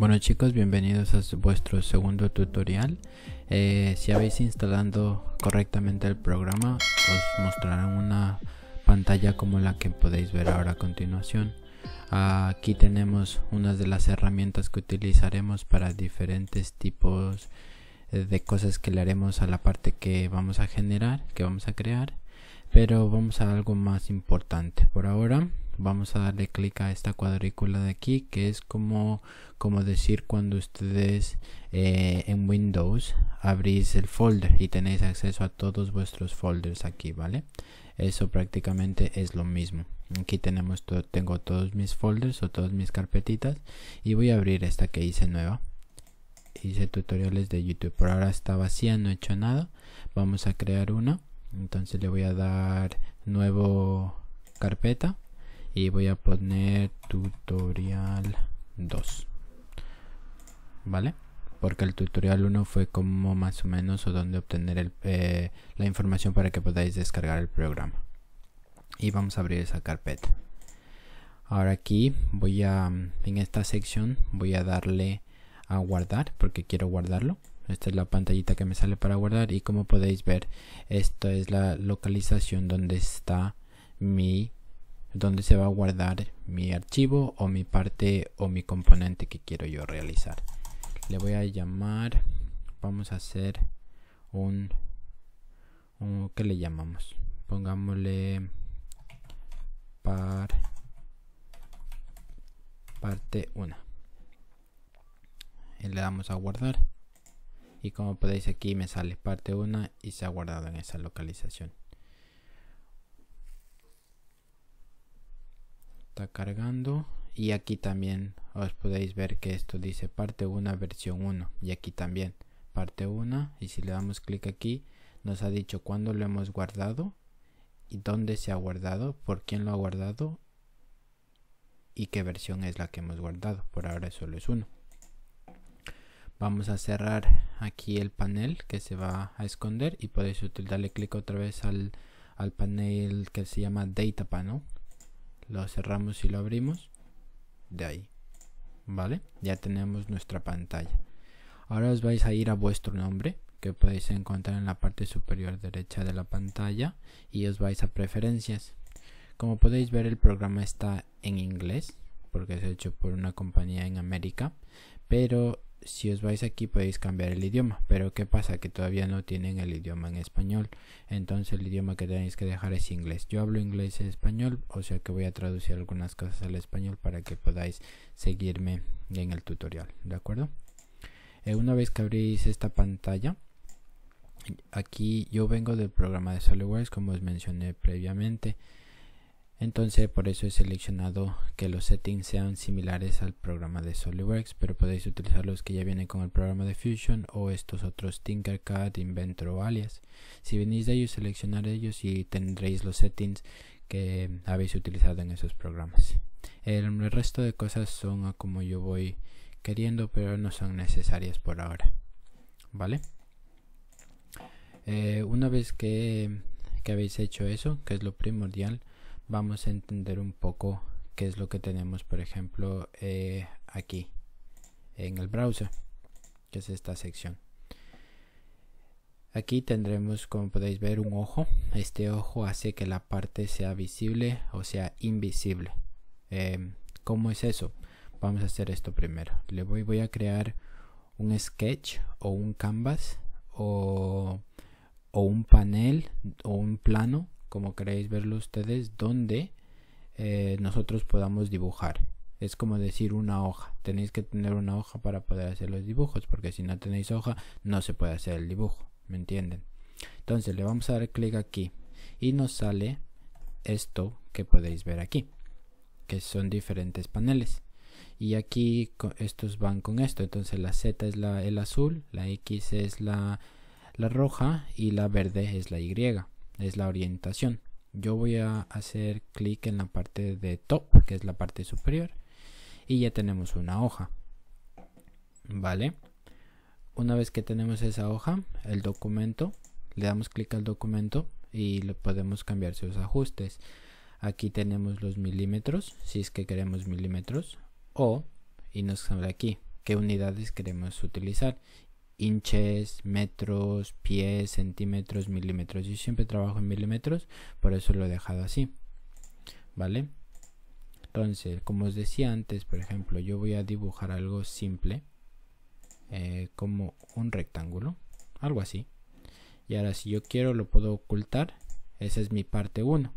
Bueno chicos, bienvenidos a vuestro segundo tutorial. Eh, si habéis instalado correctamente el programa, os mostrará una pantalla como la que podéis ver ahora a continuación. Aquí tenemos unas de las herramientas que utilizaremos para diferentes tipos eh, de cosas que le haremos a la parte que vamos a generar, que vamos a crear. Pero vamos a algo más importante. Por ahora vamos a darle clic a esta cuadrícula de aquí que es como, como decir cuando ustedes eh, en Windows abrís el folder y tenéis acceso a todos vuestros folders aquí, ¿vale? Eso prácticamente es lo mismo. Aquí tenemos todo, tengo todos mis folders o todas mis carpetitas y voy a abrir esta que hice nueva. Hice tutoriales de YouTube, por ahora está vacía, no he hecho nada. Vamos a crear una. Entonces le voy a dar nuevo carpeta y voy a poner tutorial 2 vale porque el tutorial 1 fue como más o menos o donde obtener eh, la información para que podáis descargar el programa y vamos a abrir esa carpeta ahora aquí voy a en esta sección voy a darle a guardar porque quiero guardarlo esta es la pantallita que me sale para guardar y como podéis ver esta es la localización donde está mi donde se va a guardar mi archivo o mi parte o mi componente que quiero yo realizar le voy a llamar vamos a hacer un, un que le llamamos pongámosle par parte 1 y le damos a guardar y como podéis aquí me sale parte 1 y se ha guardado en esa localización cargando y aquí también os podéis ver que esto dice parte 1 versión 1 y aquí también parte 1 y si le damos clic aquí nos ha dicho cuándo lo hemos guardado y dónde se ha guardado, por quién lo ha guardado y qué versión es la que hemos guardado. Por ahora solo es uno. Vamos a cerrar aquí el panel que se va a esconder y podéis darle clic otra vez al, al panel que se llama Data Panel lo cerramos y lo abrimos de ahí vale ya tenemos nuestra pantalla ahora os vais a ir a vuestro nombre que podéis encontrar en la parte superior derecha de la pantalla y os vais a preferencias como podéis ver el programa está en inglés porque es hecho por una compañía en América pero si os vais aquí podéis cambiar el idioma, pero ¿qué pasa? Que todavía no tienen el idioma en español, entonces el idioma que tenéis que dejar es inglés. Yo hablo inglés y español, o sea que voy a traducir algunas cosas al español para que podáis seguirme en el tutorial, ¿de acuerdo? Eh, una vez que abrís esta pantalla, aquí yo vengo del programa de SolidWorks, como os mencioné previamente, entonces por eso he seleccionado que los settings sean similares al programa de SolidWorks, pero podéis utilizar los que ya vienen con el programa de Fusion o estos otros Tinkercad, Inventor o Alias. Si venís de ellos, seleccionar ellos y tendréis los settings que habéis utilizado en esos programas. El resto de cosas son a como yo voy queriendo, pero no son necesarias por ahora. ¿Vale? Eh, una vez que, que habéis hecho eso, que es lo primordial, vamos a entender un poco qué es lo que tenemos, por ejemplo, eh, aquí en el browser, que es esta sección. Aquí tendremos, como podéis ver, un ojo. Este ojo hace que la parte sea visible o sea invisible. Em, ¿Cómo es eso? Vamos a hacer esto primero. Le voy, voy a crear un sketch o un canvas o un panel o un plano como queréis verlo ustedes, donde eh, nosotros podamos dibujar. Es como decir una hoja. Tenéis que tener una hoja para poder hacer los dibujos, porque si no tenéis hoja no se puede hacer el dibujo. ¿Me entienden? Entonces le vamos a dar clic aquí y nos sale esto que podéis ver aquí, que son diferentes paneles. Y aquí estos van con esto. Entonces la Z es la, el azul, la X es la, la roja y la verde es la Y es la orientación. Yo voy a hacer clic en la parte de top, que es la parte superior, y ya tenemos una hoja. ¿Vale? Una vez que tenemos esa hoja, el documento, le damos clic al documento y le podemos cambiar sus ajustes. Aquí tenemos los milímetros, si es que queremos milímetros, o, y nos sale aquí, qué unidades queremos utilizar inches, metros, pies, centímetros, milímetros. Yo siempre trabajo en milímetros, por eso lo he dejado así. ¿Vale? Entonces, como os decía antes, por ejemplo, yo voy a dibujar algo simple, eh, como un rectángulo, algo así. Y ahora si yo quiero lo puedo ocultar, esa es mi parte 1.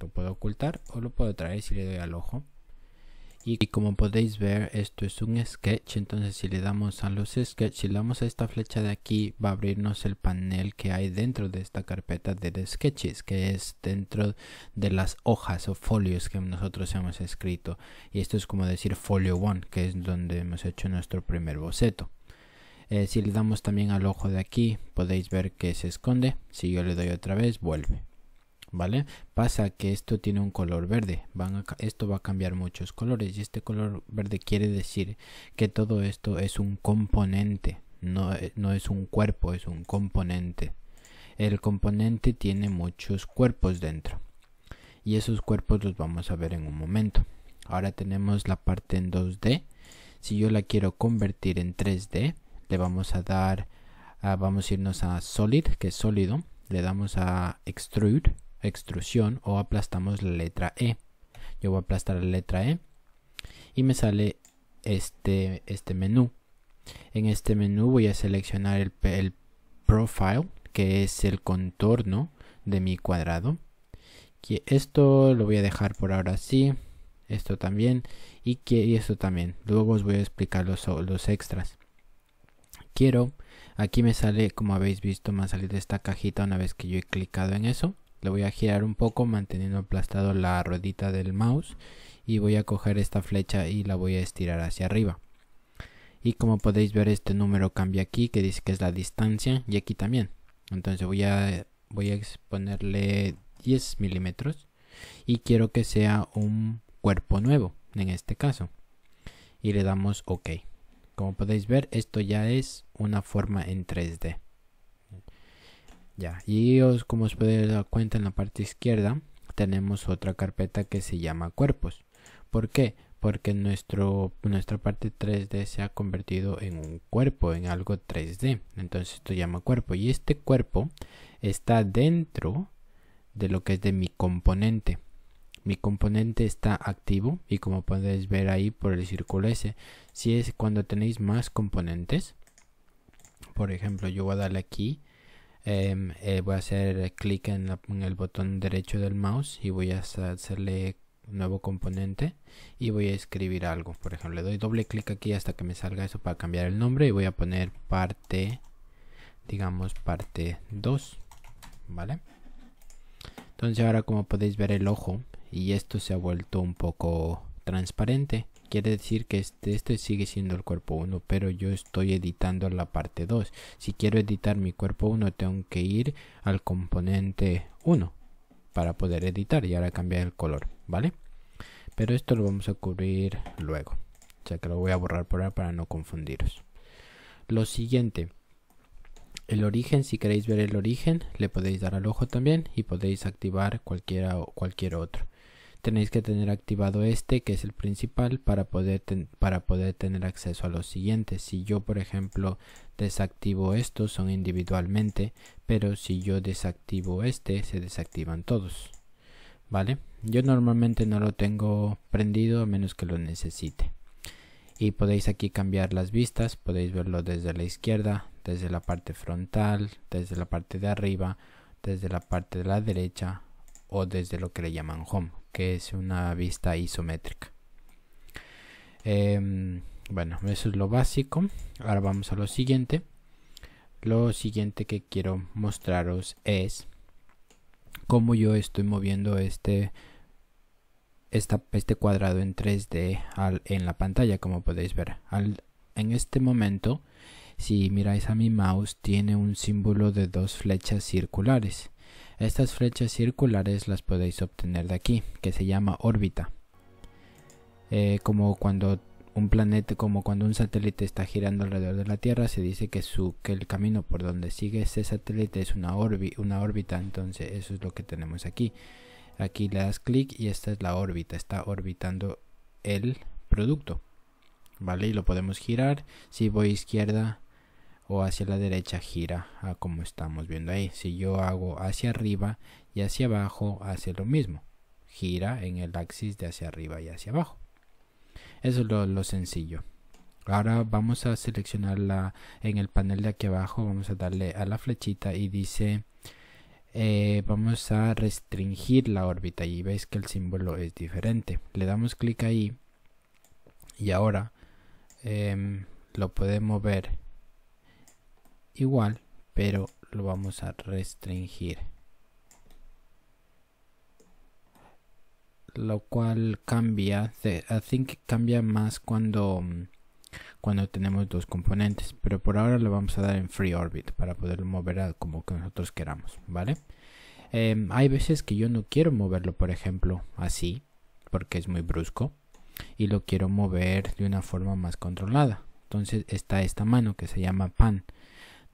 Lo puedo ocultar o lo puedo traer si le doy al ojo y como podéis ver esto es un sketch entonces si le damos a los sketch si le damos a esta flecha de aquí va a abrirnos el panel que hay dentro de esta carpeta de sketches que es dentro de las hojas o folios que nosotros hemos escrito y esto es como decir folio 1 que es donde hemos hecho nuestro primer boceto eh, si le damos también al ojo de aquí podéis ver que se esconde si yo le doy otra vez vuelve ¿vale? Pasa que esto tiene un color verde, esto va a cambiar muchos colores y este color verde quiere decir que todo esto es un componente, eh, no, es un cuerpo, es un componente. El componente tiene muchos cuerpos dentro y esos cuerpos los vamos a ver en un momento. Ahora tenemos la parte en 2D. Si yo la quiero convertir en 3D, le vamos a dar, ah, vamos a irnos a Solid, que es sólido, le damos a Extrude extrusión o aplastamos la letra E. Yo voy a aplastar la letra E y me sale este, este menú. En este menú voy a seleccionar el, profile, que es el contorno de mi cuadrado. Que esto lo voy a dejar por ahora así, esto también y, que, y esto también. Luego os voy a explicar los, los extras. Quiero, aquí me sale, como habéis visto, me ha salido esta cajita una vez que yo he clicado en eso le voy a girar un poco manteniendo aplastado la ruedita del mouse y voy a coger esta flecha y la voy a estirar hacia arriba y como podéis ver este número cambia aquí que dice que es la distancia y aquí también entonces voy a voy a ponerle 10 milímetros y quiero que sea un cuerpo nuevo en este caso y le damos ok como podéis ver esto ya es una forma en 3D ya, y como os podéis dar cuenta en la parte izquierda tenemos otra carpeta que se llama cuerpos. ¿Por qué? Porque nuestro, nuestra parte 3D se ha convertido en un cuerpo, en algo 3D. Entonces esto llama cuerpo. Y este cuerpo está dentro de lo que es de mi componente. Mi componente está activo y como podéis ver ahí por el círculo S, si es cuando tenéis más componentes, por ejemplo yo voy a darle aquí Em, eh, voy a hacer clic en, en el botón derecho del mouse y voy a hacerle nuevo componente y voy a escribir algo por ejemplo le doy doble clic aquí hasta que me salga eso para cambiar el nombre y voy a poner parte digamos parte 2 vale entonces ahora como podéis ver el ojo y esto se ha vuelto un poco transparente Quiere decir que este, este, sigue siendo el cuerpo 1, pero yo estoy editando la parte 2. Si quiero editar mi cuerpo 1, tengo que ir al componente 1 para poder editar y ahora cambiar el color, ¿vale? Pero esto lo vamos a cubrir luego. Ya que lo voy a borrar por ahora para no confundiros. Lo siguiente el origen, si queréis ver el origen, le podéis dar al ojo también y podéis activar cualquiera, cualquier otro tenéis que tener activado este que es el principal para poder, para poder tener acceso a los siguientes. Si yo por ejemplo desactivo estos son individualmente, pero si yo desactivo este se desactivan todos. ¿Vale? Yo normalmente no lo tengo prendido a menos que lo necesite. Y podéis aquí cambiar las vistas, podéis verlo desde la izquierda, desde la parte frontal, desde la parte de arriba, desde la parte de la derecha o desde lo que le llaman home, que es una vista isométrica. Em, bueno, eso es lo básico. Ahora vamos a lo siguiente. Lo siguiente que quiero mostraros es cómo yo estoy moviendo este, este cuadrado en 3D en la pantalla, como podéis ver. en este momento, si miráis a mi mouse, tiene un símbolo de dos flechas circulares. Estas flechas circulares las podéis obtener de aquí, que se llama órbita. Eh, como cuando un planeta, como cuando un satélite está girando alrededor de la Tierra, se dice que, su, que el camino por donde sigue ese satélite es una, una órbita, entonces eso es lo que tenemos aquí. Aquí le das clic y esta es la órbita, está orbitando el producto. ¿Vale? Y lo podemos girar. Si voy izquierda, o hacia la derecha gira como estamos viendo ahí. Si yo hago hacia arriba y hacia abajo hace lo mismo. Gira en el axis de hacia arriba y hacia abajo. Eso es lo, sencillo. Ahora vamos a seleccionarla en el panel de aquí abajo. Vamos a darle a la flechita y dice eh, vamos a restringir la órbita y veis que el símbolo es diferente le damos clic ahí y ahora em, lo podemos ver igual, pero lo vamos a restringir. Lo cual cambia, I think cambia más cuando, mm, cuando tenemos dos componentes, pero por ahora lo vamos a dar en free orbit para poder mover como que nosotros queramos, ¿vale? Em, hay veces que yo no quiero moverlo, por ejemplo, así, porque es muy brusco, y lo quiero mover de una forma más controlada. Entonces está esta mano que se llama pan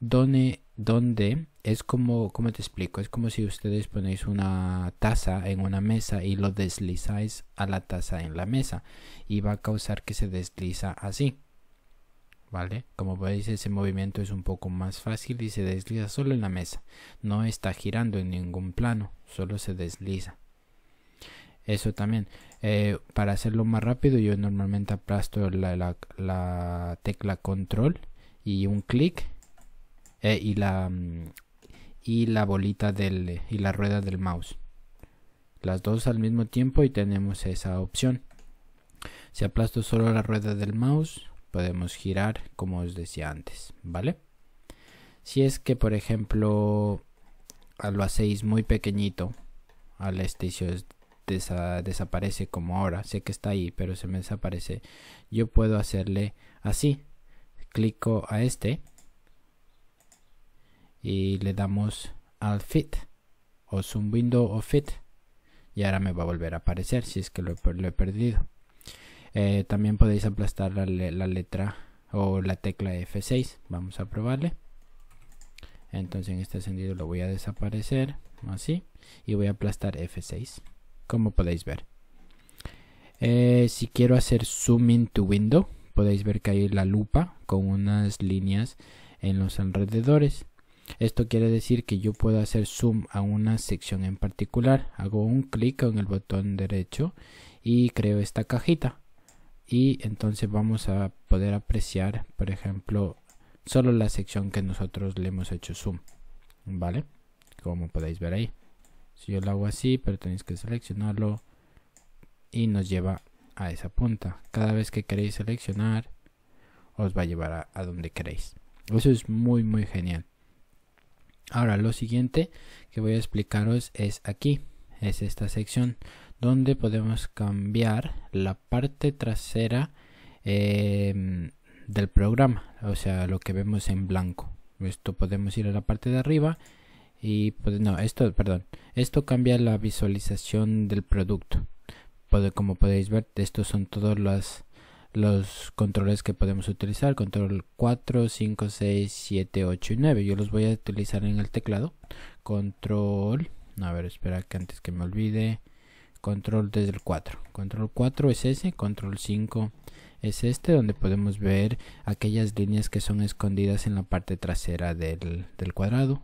donde, donde es como, cómo te explico, es como si ustedes ponéis una taza en una mesa y lo deslizáis a la taza en la mesa y va a causar que se desliza así. ¿Vale? Como veis ese movimiento es un poco más fácil y se desliza solo en la mesa. No está girando en ningún plano, solo se desliza. Eso también. Eh, para hacerlo más rápido yo normalmente aplasto la, la tecla control y un clic eh, y la mm, y la bolita del y la rueda del mouse las dos al mismo tiempo y tenemos esa opción si aplasto solo la rueda del mouse podemos girar como os decía antes vale si es que por ejemplo lo hacéis muy pequeñito al este desaparece como ahora sé que está ahí pero se me desaparece yo puedo hacerle así clico a este y le damos al fit o zoom window o fit y ahora me va a volver a aparecer si es que lo, he perdido eh, también podéis aplastar la, letra o la tecla F6 vamos a probarle entonces en este sentido lo voy a desaparecer así y voy a aplastar F6 como podéis ver eh, si quiero hacer zoom into window podéis ver que hay la lupa con unas líneas en los alrededores esto quiere decir que yo puedo hacer zoom a una sección en particular. Hago un clic en el botón derecho y creo esta cajita. Y entonces vamos a poder apreciar, por ejemplo, solo la sección que nosotros le hemos hecho zoom. ¿Vale? Como podéis ver ahí. Si yo lo hago así, pero tenéis que seleccionarlo y nos lleva a esa punta. Cada vez que queréis seleccionar, os va a llevar a, a donde queréis. Eso es muy, muy genial. Ahora, lo siguiente que voy a explicaros es aquí, es esta sección donde podemos cambiar la parte trasera em, del programa, o sea, lo que vemos en blanco. Esto podemos ir a la parte de arriba y no, esto, perdón, esto cambia la visualización del producto. Como podéis ver, estos son todos los los controles que podemos utilizar, control 4, 5, 6, 7, 8 y 9. Yo los voy a utilizar en el teclado. Control, a ver, espera que antes que me olvide. Control desde el 4. Control 4 es ese, control 5 es este, donde podemos ver aquellas líneas que son escondidas en la parte trasera del, del cuadrado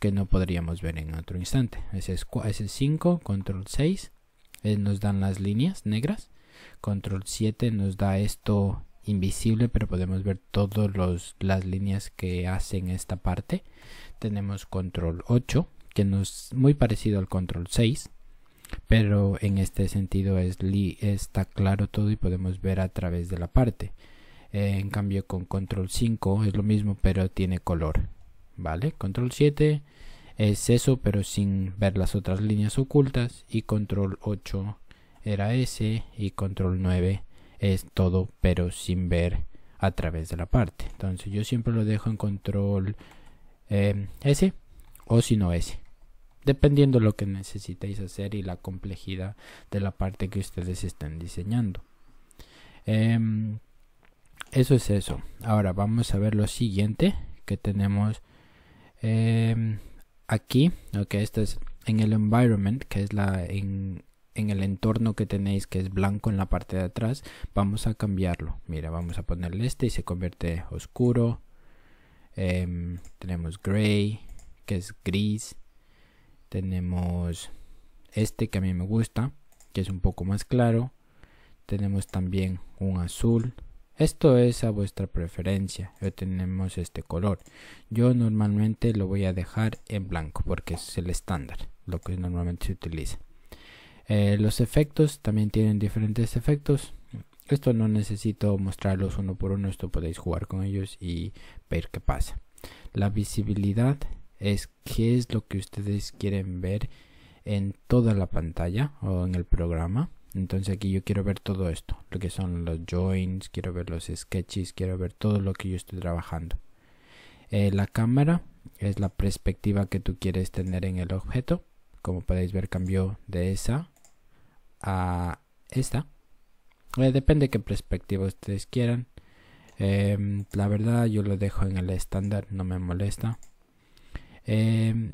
que no podríamos ver en otro instante. Ese es, el 5, control 6, eh, nos dan las líneas negras Control 7 nos da esto invisible, pero podemos ver todas las líneas que hacen esta parte. Tenemos Control 8, que es muy parecido al Control 6, pero en este sentido es está claro todo y podemos ver a través de la parte. Eh, en cambio con Control 5 es lo mismo, pero tiene color. ¿Vale? Control 7 es eso, pero sin ver las otras líneas ocultas. Y Control 8 era S y control 9 es todo pero sin ver a través de la parte. Entonces yo siempre lo dejo en control eh, S o si no S. Dependiendo lo que necesitéis hacer y la complejidad de la parte que ustedes están diseñando. Em, eso es eso. Ahora vamos a ver lo siguiente que tenemos em, aquí. Ok, esto es en el environment, que es la en en el entorno que tenéis que es blanco en la parte de atrás vamos a cambiarlo mira vamos a ponerle este y se convierte oscuro em, tenemos gray que es gris tenemos este que a mí me gusta que es un poco más claro tenemos también un azul esto es a vuestra preferencia Yo tenemos este color yo normalmente lo voy a dejar en blanco porque es el estándar lo que normalmente se utiliza eh, los efectos también tienen diferentes efectos. Esto no necesito mostrarlos uno por uno, esto podéis jugar con ellos y ver qué pasa. La visibilidad es qué es lo que ustedes quieren ver en toda la pantalla o en el programa. Entonces aquí yo quiero ver todo esto, lo que son los joins, quiero ver los sketches, quiero ver todo lo que yo estoy trabajando. Eh, la cámara es la perspectiva que tú quieres tener en el objeto. Como podéis ver cambió de esa a esta. Eh, depende de qué perspectiva ustedes quieran. Em, la verdad yo lo dejo en el estándar, no me molesta. Em,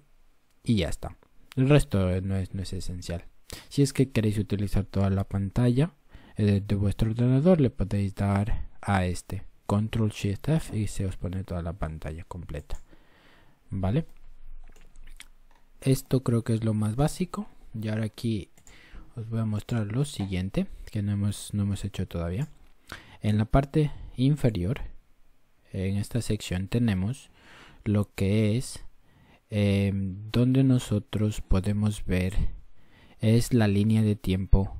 y ya está. El resto eh, no es, no es esencial. Si es que queréis utilizar toda la pantalla de, eh, de vuestro ordenador, le podéis dar a este. Control Shift F y se os pone toda la pantalla completa. ¿Vale? Esto creo que es lo más básico. Y ahora aquí os voy a mostrar lo siguiente que no hemos, no hemos hecho todavía. En la parte inferior, en esta sección tenemos lo que es eh, donde nosotros podemos ver es la línea de tiempo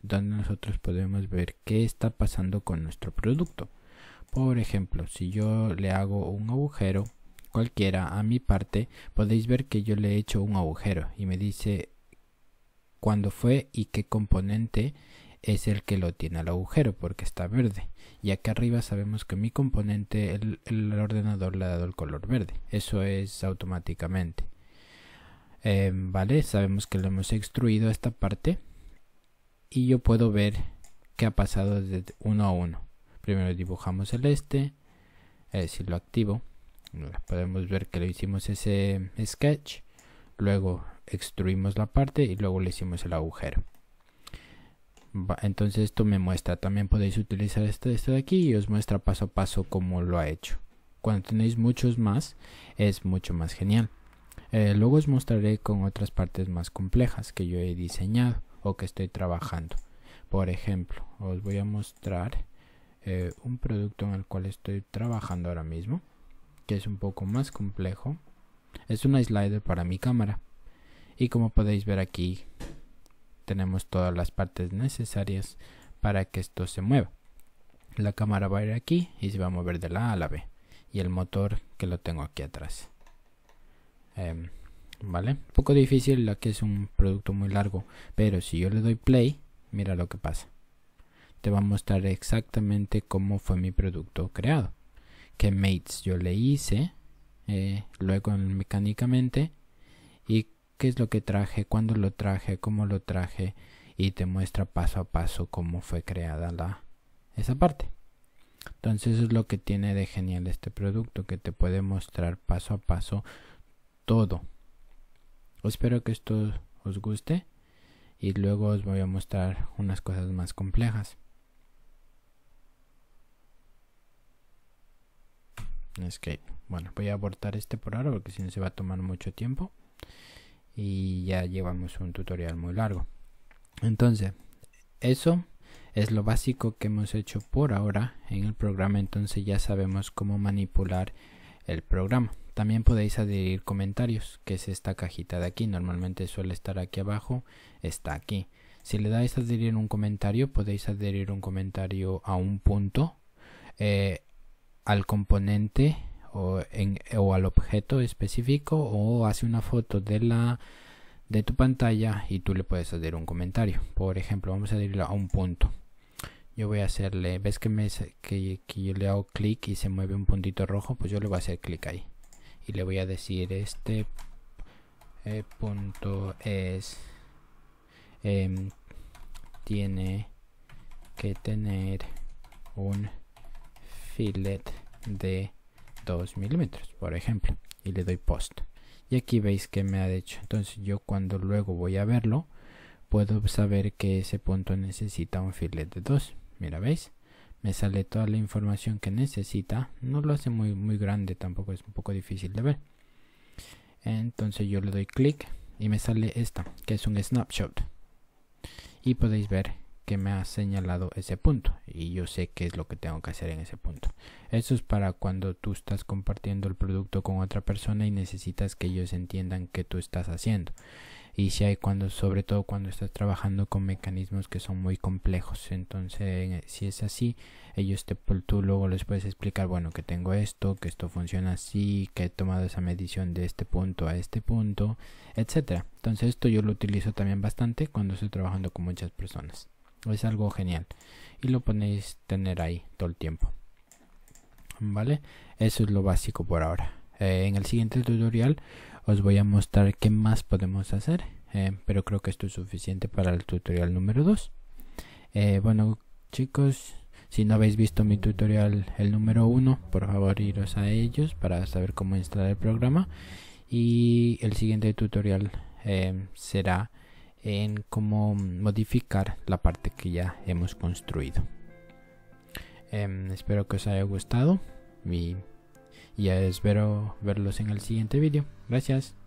donde nosotros podemos ver qué está pasando con nuestro producto. Por ejemplo, si yo le hago un agujero cualquiera a mi parte, podéis ver que yo le he hecho un agujero y me dice cuándo fue y qué componente es el que lo tiene al agujero porque está verde y aquí arriba sabemos que mi componente el, ordenador le ha dado el color verde eso es automáticamente em, vale sabemos que lo hemos extruido esta parte y yo puedo ver qué ha pasado de uno a uno primero dibujamos el este es si lo activo podemos ver que lo hicimos ese sketch luego extruimos la parte y luego le hicimos el agujero entonces esto me muestra también podéis utilizar esto, este de aquí y os muestra paso a paso cómo lo ha hecho cuando tenéis muchos más es mucho más genial eh, luego os mostraré con otras partes más complejas que yo he diseñado o que estoy trabajando por ejemplo os voy a mostrar eh, un producto en el cual estoy trabajando ahora mismo que es un poco más complejo es una slider para mi cámara y como podéis ver aquí tenemos todas las partes necesarias para que esto se mueva. La cámara va a ir aquí y se va a mover de la A a la B y el motor que lo tengo aquí atrás. Em, ¿Vale? Un poco difícil, la que es un producto muy largo, pero si yo le doy play, mira lo que pasa. Te va a mostrar exactamente cómo fue mi producto creado. Que mates yo le hice, eh, luego mecánicamente, y qué es lo que traje, cuándo lo traje, cómo lo traje y te muestra paso a paso cómo fue creada la, esa parte. Entonces es lo que tiene de genial este producto, que te puede mostrar paso a paso todo. Espero que esto os guste y luego os voy a mostrar unas cosas más complejas. Escape. Bueno, voy a abortar este por ahora porque si no se va a tomar mucho tiempo y ya llevamos un tutorial muy largo entonces eso es lo básico que hemos hecho por ahora en el programa entonces ya sabemos cómo manipular el programa también podéis adherir comentarios que es esta cajita de aquí normalmente suele estar aquí abajo está aquí si le dais a adherir un comentario podéis adherir un comentario a un punto eh, al componente o, al objeto específico o hace una foto de la de tu pantalla y tú le puedes hacer un comentario. Por ejemplo, vamos a irle a un punto. Yo voy a hacerle, ves que me que, yo le hago clic y se mueve un puntito rojo, pues yo le voy a hacer clic ahí y le voy a decir este eh, punto es em, tiene que tener un fillet de 2 milímetros por ejemplo y le doy post y aquí veis que me ha hecho entonces yo cuando luego voy a verlo puedo saber que ese punto necesita un filet de 2 mira veis me sale toda la información que necesita no lo hace muy muy grande tampoco es un poco difícil de ver entonces yo le doy clic y me sale esta que es un snapshot y podéis ver me ha señalado ese punto y yo sé qué es lo que tengo que hacer en ese punto. Eso es para cuando tú estás compartiendo el producto con otra persona y necesitas que ellos entiendan qué tú estás haciendo. Y si hay cuando, sobre todo cuando estás trabajando con mecanismos que son muy complejos, entonces si es así, ellos te, tú luego les puedes explicar, bueno, que tengo esto, que esto funciona así, que he tomado esa medición de este punto a este punto, etcétera. Entonces esto yo lo utilizo también bastante cuando estoy trabajando con muchas personas. Es algo genial. Y lo ponéis tener ahí todo el tiempo. ¿Vale? Eso es lo básico por ahora. Eh, en el siguiente tutorial os voy a mostrar qué más podemos hacer. Eh, pero creo que esto es suficiente para el tutorial número 2. Eh, bueno chicos, si no habéis visto mi tutorial el número 1, por favor iros a ellos para saber cómo instalar el programa. Y el siguiente tutorial será en cómo modificar la parte que ya hemos construido. Em, espero que os haya gustado y, y espero verlos en el siguiente vídeo. Gracias.